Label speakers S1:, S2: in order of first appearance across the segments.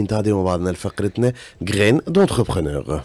S1: نتعديو بعضنا لفقرتنا غرين دونتربرونور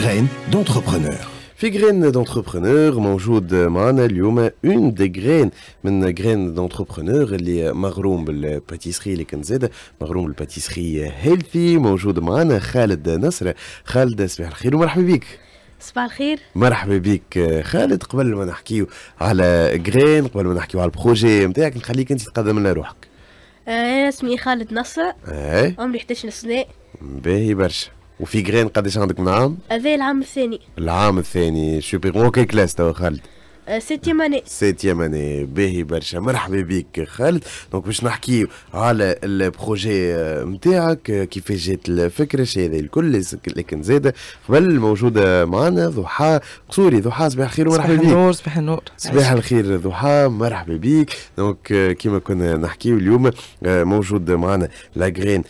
S1: غرين دونتربرونور في غرين دونتربرونور موجود معنا اليوم اون دي غرين من غرين دونتربرونور اللي مغروم بالباتيسري كان زاد مغروم بالباتيسري هيلثي موجود معنا خالد نصر خالد صباح الخير ومرحبا بك صباح الخير مرحبا بك آه، خالد قبل ما نحكيو على جرين قبل ما نحكيو على البروجي نتاعك نخليك انت تقدم لنا روحك
S2: آه، انا اسمي خالد نصر آه. عمري 11 سنه
S1: باهي برشا وفي جرين قداش عندك من عام؟
S2: هذا العام الثاني
S1: العام الثاني كي كلاس توا خالد
S2: سيتيام اني
S1: سيتيام اني باهي برشا مرحبا بك خالد دونك باش نحكي على البروجي نتاعك euh, euh, كيفاش جات الفكره شي هذا الكل لكن زاد قبل موجوده معنا ضحى قصوري ضحى صباح الخير ومرحبا بك صباح النور
S3: صباح النور صباح
S1: الخير ضحى مرحبا بك دونك euh, كيما كنا نحكيو اليوم موجود معنا لاغرين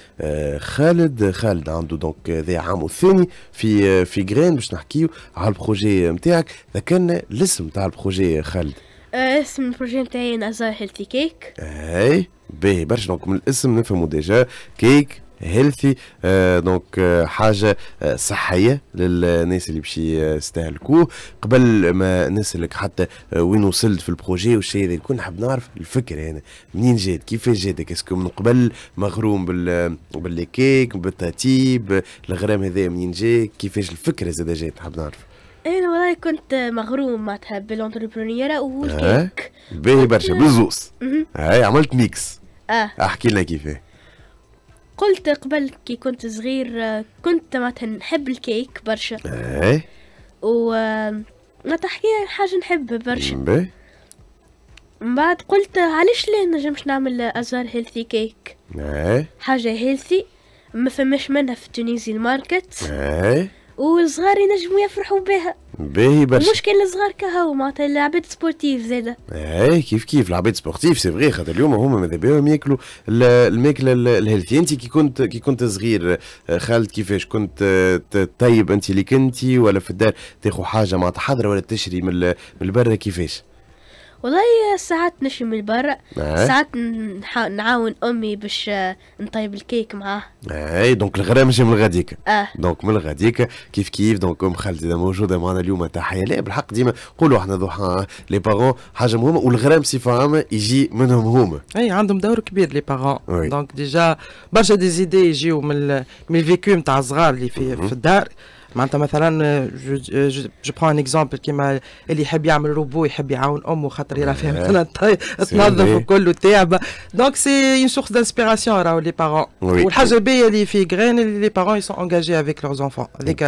S1: خالد خالد عنده دونك ذا عام الثاني في في غرين باش نحكيو على البروجي نتاعك ذكرنا الاسم تاع البروجي البروجي خالد
S2: اسم البروجي نتاعي نزار هيلثي كيك
S1: اي باهي برشا دونك من الاسم نفهموا ديجا كيك هيلثي دونك حاجه صحيه للناس اللي باش يستهلكوه قبل ما نسالك حتى وين وصلت في البروجي والشيء هذا الكل نحب نعرف الفكره يعني منين جات كيفاش جاتك اسكو من قبل مغروم بال بالكيك بالتاتيب الغرام هذا منين جاك كيفاش الفكره زاد جات نحب نعرف
S2: انا والله كنت مغروم معناتها بالانتربرونيرا والكيك
S1: آه؟ باهي برشا بالزوز هاي عملت ميكس اه احكي لنا كيفاه
S2: قلت قبل كي كنت صغير كنت معناتها نحب الكيك برشا ايه و آه، ما تحكي حاجة نحبها برشا من بعد قلت علاش لا نجمش نعمل ازار هيلثي كيك ايه حاجة هيلثي ما فماش منها في تونيزي الماركت
S1: ايه
S2: والصغار ينجموا يفرحوا بها
S1: باهي برشا المشكل
S2: الصغار كهو معناتها العباد سبورتيف زاده
S1: اي كيف كيف العباد سبورتيف سي فغي خاطر اليوم هما ماذا بهم ياكلوا الماكله الهيلثي انت كي كنت كي كنت صغير آه، خالد كيفاش كنت آه، طيب انت اللي كنتي ولا في الدار تاخذ حاجه معناتها حاضره ولا تشري من من برا كيفاش
S2: والله ساعات نشي من برا إيه. ساعات نعاون امي باش آه، نطيب الكيك معاه
S1: اي دونك الغدا ماشي من غاديك اه دونك من غاديك كيف كيف دونك ام خالتي اذا موجوده معنا اليوم تحيه لا بالحق ديما نقولوا احنا ضحى لي بارون حاجه مهمه والغرام بصفه عامه يجي منهم هما
S3: اي عندهم دور كبير لي بارون دونك ديجا برشا دي زيدي يجيو من الفيكيو نتاع الصغار اللي في, mhm. في الدار معناتها مثلا آه، جو برون ان اكزومبل كيما اللي يحب يعمل روبو يحب يعاون امه خاطر يرى فيها إيه. مثلا تنظف وكل وتعب دونك سي اون سورس دانسبيراسيون راهو لي بارون والحاجه الباهيه اللي في غرين لي بارون يسون انجاجي افيك لوز انفون هذيك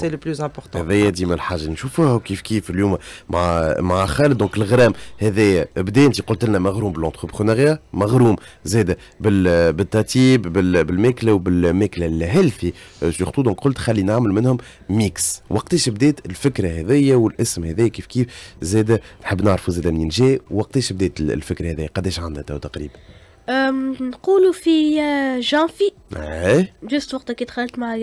S3: سي لو بلوز امبورتون
S1: هذايا ديما الحاجه نشوفوها كيف كيف اليوم مع مع خالد دونك الغرام هذايا بدا انت قلت لنا مغروم بالونتربرونيا مغروم زاد بالتاتيب بالماكله وبالماكله الهيلثي سورتو euh، دونك قلت خلي نعمل منهم ميكس وقتاش بدات الفكره هذيا والاسم هذايا كيف كيف زاد نحب نعرفوا زاد منين جاء وقتاش بدات الفكره هذيا قداش عندها تو تقريبا
S2: نقولوا في آه، جانفي اي جست وقت كي دخلت مع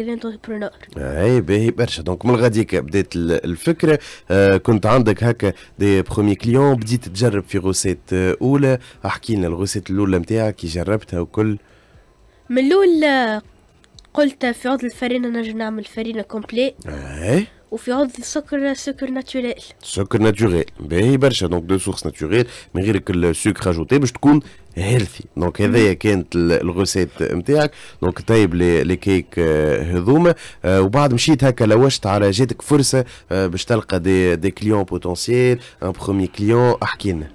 S2: برونور
S1: اي باهي برشا دونك من غاديك بديت الفكره آه، كنت عندك هكا دي برومي كليون بديت تجرب في غوسيت آه، اولى احكي لنا الغوسيت الاولى نتاعك كي جربتها وكل
S2: من الاول قلت في عوض الفرينه نجم نعمل فرينه كومبلي ايه وفي عوض السكر سكر ناتوريل
S1: سكر ناتوريل باهي برشا دونك دو سورس ناتوريل من غير السكر اجوتي باش تكون هيلثي دونك هذايا كانت الغوسيت نتاعك دونك طيب لي كيك آه، هذوما آه، وبعد مشيت هكا لوشت على جاتك فرصه آه، باش تلقى دي دي كليون بوتونسييل ان برومي كليون احكي لنا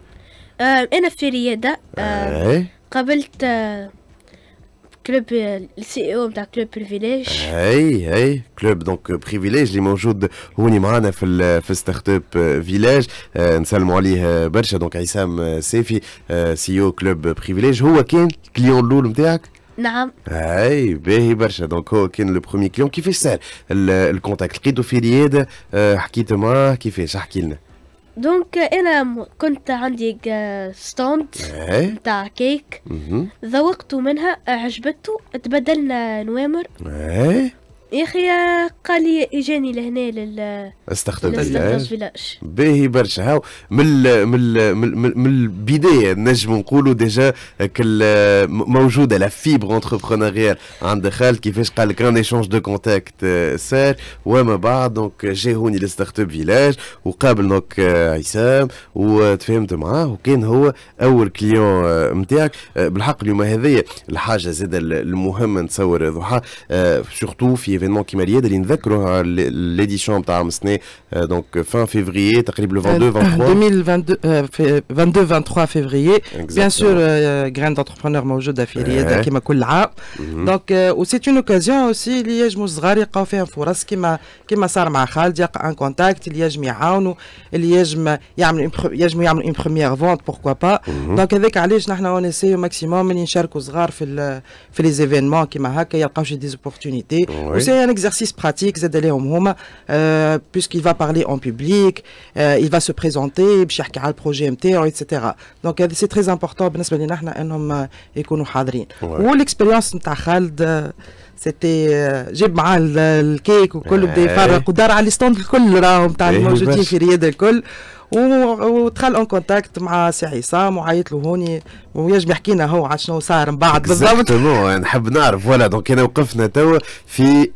S2: انا في رياده إيه. قابلت كلوب السي او نتاع كلوب بريفيليج
S1: اي اي كلوب دونك بريفيليج اللي موجود هوني معانا في في ستارت اب فيلاج نسلموا عليه برشا دونك عصام سيفي سي او كلوب بريفيليج هو كان الكليون الاول نتاعك نعم اي باهي برشا دونك هو كان لو برومي كليون كيفاش صار الكونتاكت لقيته في رياده حكيت معاه كيفاش احكي لنا
S2: دونك انا كنت عندي ستوند تاع كيك ذوقت منها عجبته تبدلنا نوامر إيه. يا اخي قال لي اجاني لهنا لل
S1: استخدم فيلاج باهي برشا هاو من ال من من, البدايه نجم نقولوا ديجا آه، موجوده لا فيبر انتربرونيريال عند خالد كيفاش قال لك ان ايشونج دو كونتاكت سير وما بعد دونك جا هوني لستارت اب فيلاج وقابل دونك آه، عصام وتفاهمت معاه وكان هو اول كليون نتاعك آه، بالحق اليوم هذايا الحاجه زاده المهمه نتصور ضحى سورتو في événement qui m'a lié d'aller nous rappeler l'édition de Tarmsné euh, donc euh, fin février تقريبا 22 23
S3: 2022 23 février bien sûr euh, grain d'entrepreneur موجوده jeu رياض كما كل عام donc c'est une occasion aussi liège mosgar yqaw fiha fours kima kima qui ma khaldi yq un contact liège miaounou liège يعمل يجمو a une première vente pourquoi pas mhm. donc avec علاش نحن on essaie au maximum ni نشاركوا صغار في في les événements kima هكا يلقاو شي des opportunités c'est un exercice pratique, euh, puisqu'il va parler en public, euh, il va se présenter, le projet MT, etc. Donc euh, c'est très important pour l'expérience de Khaled, c'était جيب معاه الكيك le ودخل اون كونتاكت مع سي عصام وعيط له هوني ويجم يحكي لنا هو على شنو صار من بعد بالضبط
S1: يعني نحب نعرف فوالا دونك انا وقفنا توا في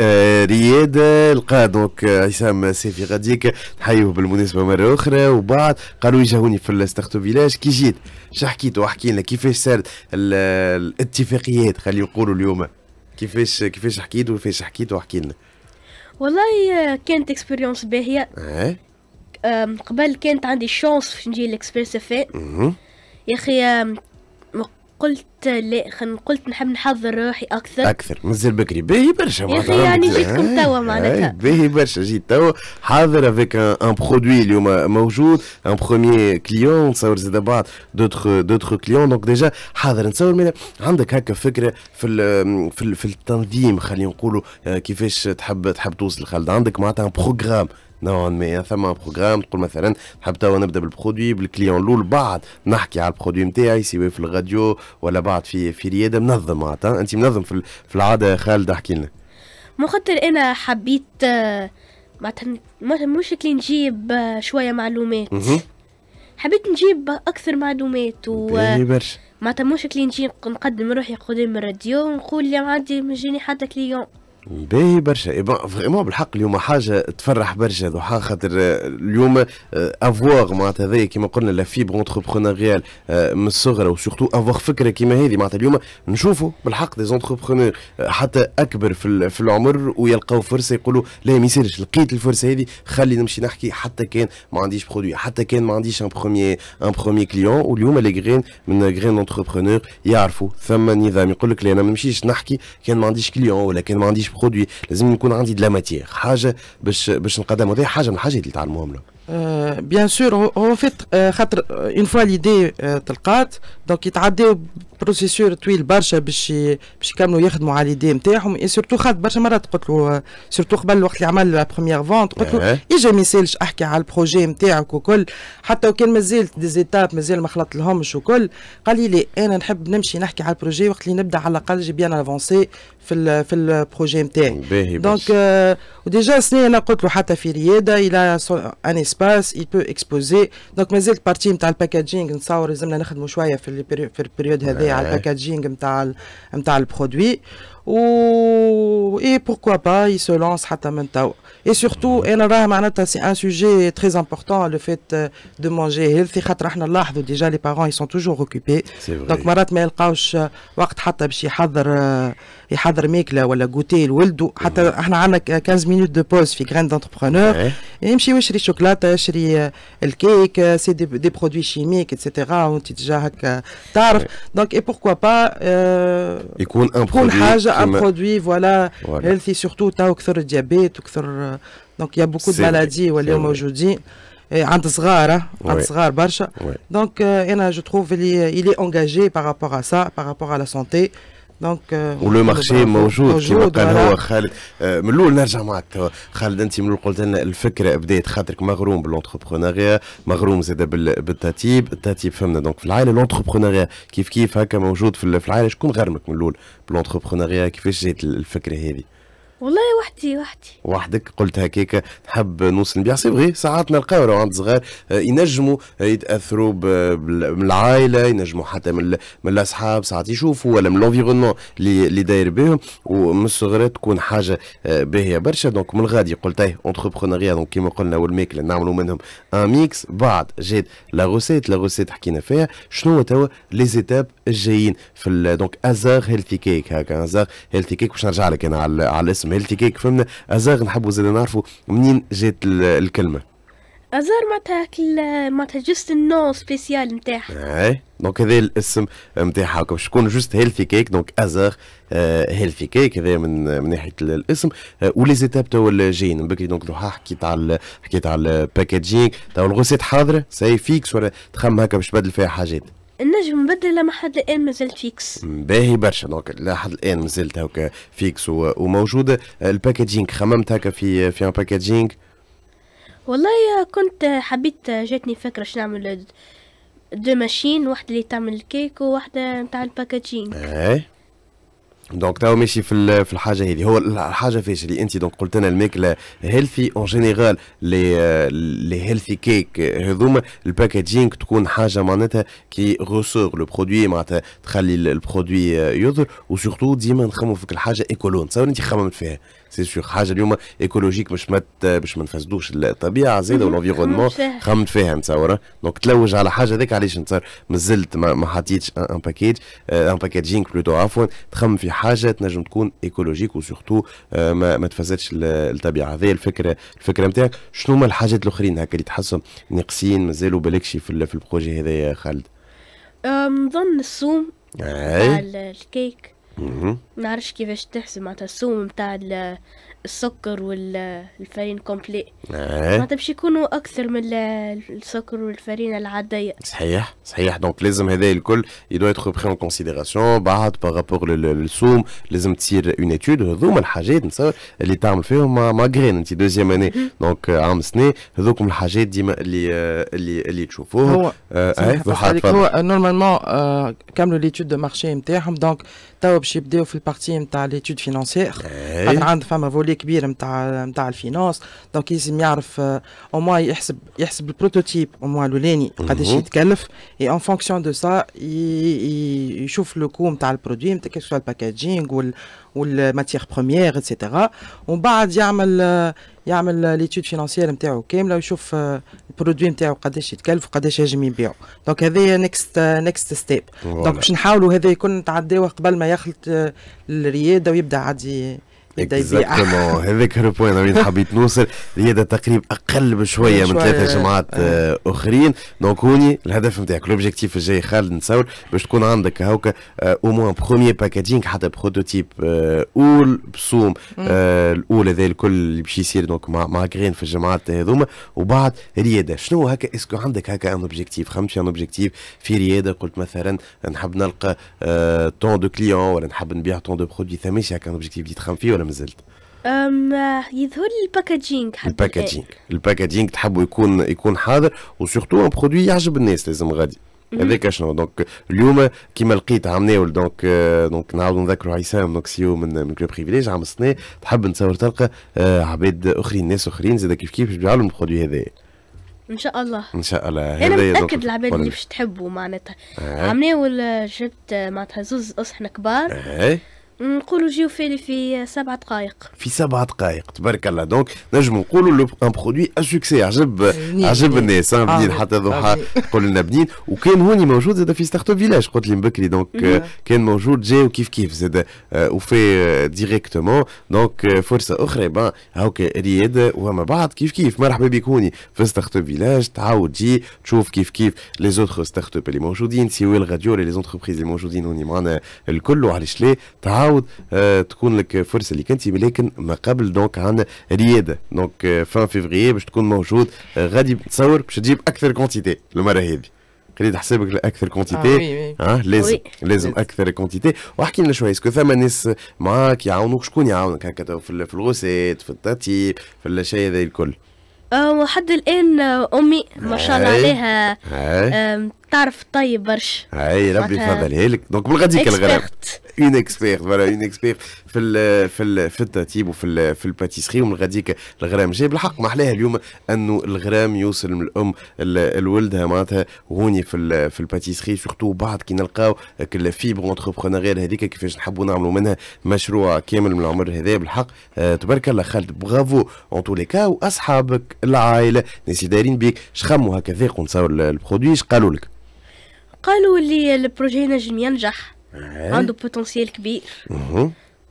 S1: رياد لقى دونك عصام سيفي غاديك نحيوه بالمناسبه مره اخرى وبعد قالوا يجهوني في الستارت فيلاج كي جيت شو حكيت وحكي لنا كيفاش صارت الاتفاقيات خلينا نقولوا اليوم كيفاش كيفاش حكيت وكيفاش حكيت وحكي لنا
S2: والله آه، كانت اكسبيريونس باهيه أه؟ قبل كانت عندي شانس في نجي الاكسبريس اف يا اخي قلت لا خن قلت نحب نحضر روحي اكثر
S1: اكثر مازال بكري باهي برشا يا اخي يعني جيتكم إيه. توا معناتها إيه، باهي برشا جيت توا حاضر افيك ان برودوي اليوم موجود ان بخومي كليون نصور زاد بعض دوتر دوتر كليون دونك ديجا حاضر نصور من عندك هكا فكره في الـ في, الـ في التنظيم خلينا نقولوا آه، كيفاش تحب تحب توصل خالد عندك معناتها ان بروغرام نوعا ما ثما بروجرام تقول مثلا نحب توا نبدا بالبرودوي بالكليون الاول بعد نحكي على البرودوي نتاعي سواء في الراديو ولا بعد في في رياده منظم معناتها انت منظم في العاده خالد احكي لنا
S2: من خاطر انا حبيت آه، معناتها مش كي نجيب آه، شويه معلومات حبيت نجيب اكثر معلومات و معناتها مش كي نجي نقدم روحي قدام الراديو ونقول يا عندي مجيني حتى كليون
S1: باهي برشا إيه، فريمون بالحق اليوم حاجه تفرح برشا ضحى خاطر آه، اليوم آه، افواغ معناتها هذايا كيما قلنا لا فيبر اونتربرونوريال آه، من الصغر وسورتو افواغ فكره كيما هذه معناتها اليوم نشوفوا بالحق دي زونتربرونور حتى اكبر في, في العمر ويلقاو فرصه يقولوا لا ما يصيرش لقيت الفرصه هذه خلي نمشي نحكي حتى كان ما عنديش برودوي حتى كان ما عنديش ان بروميي ان بروميي كليون واليوم لي غرين من غرين اونتربرونور يعرفوا ثم نظام يقول لك لا انا ما نمشيش نحكي كان ما عنديش كليون ولا كان ما عنديش برودوي لازم يكون عندي دلا ماتيغ حاجه باش باش نقدم هذه حاجه من الحاجات اللي تعلموهم لهم
S3: بيان سور هو في خاطر اون فوا ليدي تلقات دونك يتعداو بروسيسور طويل برشا باش باش يكملوا يخدموا على ليدي نتاعهم اي سورتو خاطر برشا مرات قلت له سورتو euh, قبل الوقت اللي عمل لا بروميير فونت قلت له اجا ما يسالش احكي على البروجي نتاعك وكل حتى وكان مازال دي زيتاب مازال ما خلطلهمش وكل قال لي انا نحب نمشي نحكي على البروجي وقت اللي نبدا على الاقل جي بيان افونسي في الـ في البروجي نتاعي دونك وديجا سنه انا قلت له حتى في رياده الى ان اسبا il peut exposer. Donc, mais c'est parti partie le packaging. Nous savons que nous avons choisi faire le période de packaging, de le produit. ou Et pourquoi pas, il se lance à Tamantao. Et surtout, c'est un sujet très important, le fait euh, de manger. Déjà, les parents, ils sont toujours occupés. Donc, Marat Melkaush, Wakhthatabshi, Hadar. Euh, et a 15 minutes de pause, il Grand Entrepreneur. chocolat, des produits chimiques, etc. Donc, et pourquoi pas... a euh، un produit, voilà. Il surtout Donc, il y a beaucoup de maladies aujourd'hui. Et hein. Donc, euh، je trouve qu'il est engagé par rapport à ça, par rapport à la santé. دونك ولو مارشي موجود, موجود كما قال هو
S1: خالد euh, من الاول نرجع معك توا خالد انت من الاول قلت لنا الفكره بدات خاطرك مغروم بالانتربرونيا مغروم زاد بالتاتيب التاتيب فهمنا دونك في العائله الانتربرونيا كيف كيف هكا موجود في العائله شكون غرمك من الاول بالانتربرونيا كيفاش جات الفكره هذه
S2: والله وحدي وحدي
S1: وحدك قلت هكاك نحب نوصل بها سي فغي ساعات نلقاو عند صغار آه، ينجموا آه، يتاثروا من العائله ينجموا حتى من من الاصحاب ساعات يشوفوا ولا من لونفيرونمون اللي اللي داير بهم ومن الصغر تكون حاجه آه، باهيه برشا دونك من الغادي قلت ايه اونتربرونيا دونك كيما قلنا والماكله نعملوا منهم ان ميكس بعد جات لا غوسيت لا غوسيت حكينا فيها شنو توا لي زيتاب الجايين في دونك ازار هيلثي كيك هكا ازار هيلثي كيك باش نرجع لك انا على الاسم مالتي كيك فهمنا ازاغ نحبوا زاد نعرفوا منين جات الكلمه
S2: ازار معناتها معناتها جست النو سبيسيال نتاعها
S1: اي دونك هذا الاسم نتاعها هكا باش تكون جست هيلثي كيك دونك ازار هيلثي كيك هذا من من ناحيه الاسم آه، ولي زيتاب تو جايين بكري دونك حكيت على حكيت على الباكجينغ تو الغوسيت حاضره سي فيكس ولا تخمم هكا باش تبدل فيها حاجات
S2: النجم مبدل لما حد الان مازلت فيكس
S1: باهي برشا دونك لحد الان مازلت هكا فيكس وموجود الباكاجينغ خممت هكا في في ان باكاجينغ
S2: والله كنت حبيت جاتني فكره شنو نعمل دو ماشين واحده اللي تعمل الكيك وواحده نتاع الباكاجينغ
S1: اه دونك تاو ماشي في في الحاجه هذه هو الحاجه فاش اللي انت دونك قلت لنا الماكله هيلثي اون جينيرال لي لي هيلثي كيك هذوما الباكاجينغ تكون حاجه معناتها كي غوسور لو برودوي معناتها تخلي البرودوي آه، يظهر وسورتو ديما نخمموا فيك الحاجه ايكولون تصور انت خممت فيها سي سور حاجه اليوم ايكولوجيك باش ما باش ما نفسدوش الطبيعه زاده والانفيرونمون خمت فيها نتصور دونك تلوج على حاجه هذاك علاش نتصور مازلت ما حطيتش ان باكيج ان باكيجينغ بلوتو عفوا تخمم في حاجه تنجم تكون ايكولوجيك وسورتو euh، ما, ما تفسدش الطبيعه هذه الفكره الفكره نتاعك شنو هما الحاجات الاخرين هكا اللي تحسهم ناقصين مازالوا بالكشي في, في البروجي هذا يا خالد
S2: نظن الصوم الكيك ما نعرفش كيفاش تحسب معناتها السوم نتاع السكر والفرين كومبلي
S1: إيه. معناتها
S2: باش يكونوا اكثر من السكر والفرينه العاديه
S1: صحيح صحيح دونك لازم هذا الكل يدو يتخو بري اون كونسيديراسيون بعد بارابور للسوم لازم تصير اون اتيود هذوما الحاجات نتصور اللي تعمل فيهم ماغرين انت دوزيام اني دونك عام سنه هذوكم الحاجات ديما اللي آه، اللي اللي تشوفوه هو آه. إيه، هو
S3: نورمالمون كملوا ليتود دو مارشي نتاعهم دونك تو باش يبداو في البارتي نتاع ليتود فينونسيير خاطر
S1: إيه. عنده
S3: فما فولي كبير نتاع نتاع الفينونس دونك لازم يعرف آه، او موا يحسب يحسب البروتوتيب او موا الاولاني قداش يتكلف اي اون فونكسيون دو سا يشوف لو كو نتاع البرودوي نتاع سوا الباكاجينغ وال والماتيغ بروميير اتسيتيرا ومن بعد يعمل آه، يعمل ليتود فينونسيير نتاعو كامله ويشوف آه، البرودوي نتاعو قداش يتكلف وقداش ينجم يبيعو دونك هذايا نيكست نيكست ستيب دونك باش نحاولوا هذا يكون تعداوه قبل ما يخلط الرياده آه، ويبدا عادي اكزاكتومون
S1: هذاك هو البوان وين حبيت نوصل رياضة تقريب أقل بشوية من ثلاثة جماعات آه، أخرين دونك هوني الهدف نتاعك لوبجيكتيف الجاي خالد نتصور باش تكون عندك هاوكا أو موان بخوميي باكاجينغ حتى بروتوتيب آه، أول بصوم آه، الاولى ذا الكل اللي باش يصير دونك مع مع غرين في الجماعات هذوما وبعد رياده شنو هكا اسكو عندك هكا أن أوبجيكتيف خمس أن أوبجيكتيف في رياده قلت مثلا نحب نلقى تون دو كليون ولا نحب نبيع تون دو برودوي ثمانيه هكا أن أوبجيكتيف بديت تخم فيه ولا مازلت؟
S2: يظهر لي الباكاجينغ الباكاجينغ
S1: الباكاجينغ تحبوا يكون يكون حاضر وسورتو ان برودوي يعجب الناس لازم غادي هذاك شنو دونك اليوم كيما لقيت عام ناول دونك آه، دونك نعاودوا نذكروا عصام دونك سي من من كلوب بريفيليج عام سنة تحب نتصور تلقى آه، عباد اخرين ناس اخرين زاد كيف كيف باش لهم البرودوي هذايا ان شاء الله ان شاء الله انا متاكد العباد اللي باش
S2: تحبوا معناتها آه. عم ناول آه، جبت معناتها زوز اصحن كبار آه. نقولوا جيو فيلي في سبع دقائق
S1: في سبع دقائق تبارك الله دونك نجم نقولوا لو ان برودوي ا سوكسي عجب عجب الناس ah بنين حتى ضحى ah قول لنا بنين وكان هوني موجود زاد في ستارت اب فيلاج قلت لي بكري دونك mm-hmm. كان موجود جاي وكيف كيف زاد وفي ديريكتومون دونك فرصه اخرى با هاوك رياده وما بعد كيف كيف مرحبا بك هوني في ستارت اب فيلاج تعاود تجي تشوف كيف كيف لي زوتر ستارت اب اللي موجودين سي سيوي الغاديور لي زونتربريز اللي موجودين هوني معنا الكل وعلاش ليه تعاود تعاود آه، تكون لك فرصه اللي كنتي لكن ما قبل دونك عندنا رياده دونك فان آه، فيفري باش تكون موجود آه، غادي نتصور باش تجيب اكثر كونتيتي المره هذه قريت حسابك لاكثر كونتيتي اه, آه لازم لازم اكثر كونتيتي واحكي لنا شويه اسكو ثما ناس معاك يعاونوك شكون يعاونك هكا في الغوسات في الترتيب في الشيء هذا الكل
S2: وحد الان امي ما شاء الله عليها تعرف طيب برشا
S1: اي ربي فضلها لك دونك من غاديك الغرام اون اكسبيرت فوالا اون اكسبيرت في الـ في الـ في الترتيب وفي الـ في الباتيسري ومن غاديك الغرام جاي بالحق ما احلاها اليوم انه الغرام يوصل من الام لولدها معناتها هوني في في الباتيسري سورتو بعد كي نلقاو الفيبر اونتربرونير هذيك كيفاش نحبوا نعملوا منها مشروع كامل من العمر هذا بالحق أه تبارك الله خالد برافو اون تو لي كا واصحابك العائله ناس دايرين بيك شخموا هكذا ذاقوا نصور البرودوي قالوا لك
S2: قالوا لي البروجي ينجم ينجح إيه. عنده بوتنسيال كبير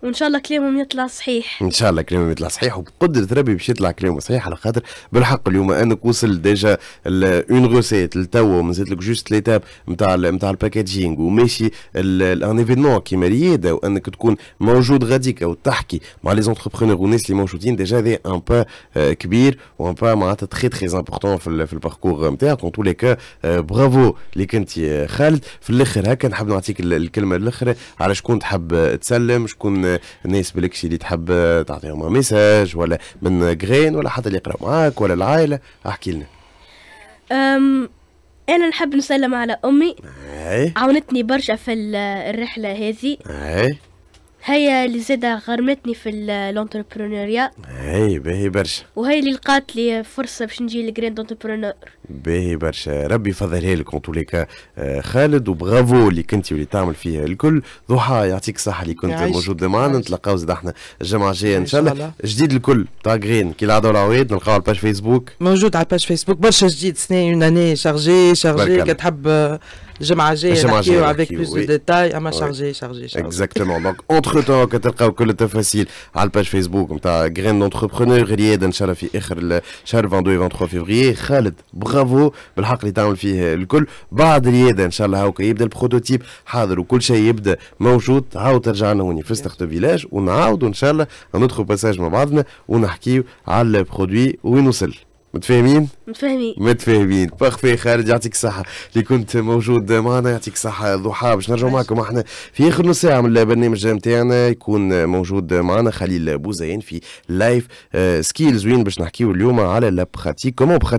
S2: وان شاء الله كلامهم يطلع صحيح
S1: ان شاء الله كلامهم يطلع صحيح وبقدره ربي باش يطلع كلامه صحيح على خاطر بالحق اليوم انك وصل ديجا اون غوسيت لتوا مازالت لك جوست ليتاب نتاع نتاع الباكاجينغ وماشي ان ايفينمون كيما رياده وانك تكون موجود غاديك وتحكي مع لي زونتربرونور والناس اللي موجودين ديجا هذا ان آه، با كبير وان با معناتها تخي تخي امبورتون في, في الباركور نتاعك اون تولي كا برافو اللي كنت آه، خالد في الاخر هكا نحب نعطيك الكلمه الاخرى على شكون تحب تسلم شكون الناس بالكشي اللي تحب تعطيهم ميساج ولا من غرين ولا حتى اللي يقرا معاك ولا العائله احكي لنا
S2: انا نحب نسلم على امي عاونتني برشا في الرحله هذه هي اللي زادة غرمتني في الانتربرونوريا
S1: هي باهي برشا
S2: وهي اللي لقات لي فرصة باش نجي لجراند انتربرونور
S1: باهي برشا ربي يفضلها لك انطوليكا آه، خالد وبرافو اللي كنت واللي تعمل فيها الكل ضحى يعطيك الصحة اللي كنت موجود معنا نتلاقاو زاد احنا الجمعة الجاية ان شاء الله جديد الكل تاع جرين كي العادة والعواد نلقاو على الباج فيسبوك
S3: موجود على الباج فيسبوك برشا جديد سنة اون اني شارجي شارجي كتحب آه، الجمعه الجايه نحكيو افيك بلوس دو ديتاي اما شارجي شارجي شارجي
S1: اكزاكتومون دونك اونتر تو كتلقاو كل التفاصيل على الباج فيسبوك نتاع غرين دونتربرونور رياد ان شاء الله في اخر شهر 22 23 فيفري خالد برافو بالحق اللي تعمل فيه الكل بعد رياده ان شاء الله هاوكا يبدا البروتوتيب حاضر وكل شيء يبدا موجود عاود ترجع لنا هوني في ستارت فيلاج ونعاودوا ان شاء الله ندخل باساج مع بعضنا ونحكيو على البرودوي وين وصل متفاهمين؟ متفاهمين متفاهمين بخفي خالد يعطيك الصحة اللي كنت موجود معنا يعطيك الصحة ضحى باش نرجعوا معكم احنا في آخر نص ساعة من البرنامج نتاعنا يكون موجود معنا
S2: خليل بوزين في لايف آه، سكيلز وين باش نحكيو اليوم على لا براتيك كومون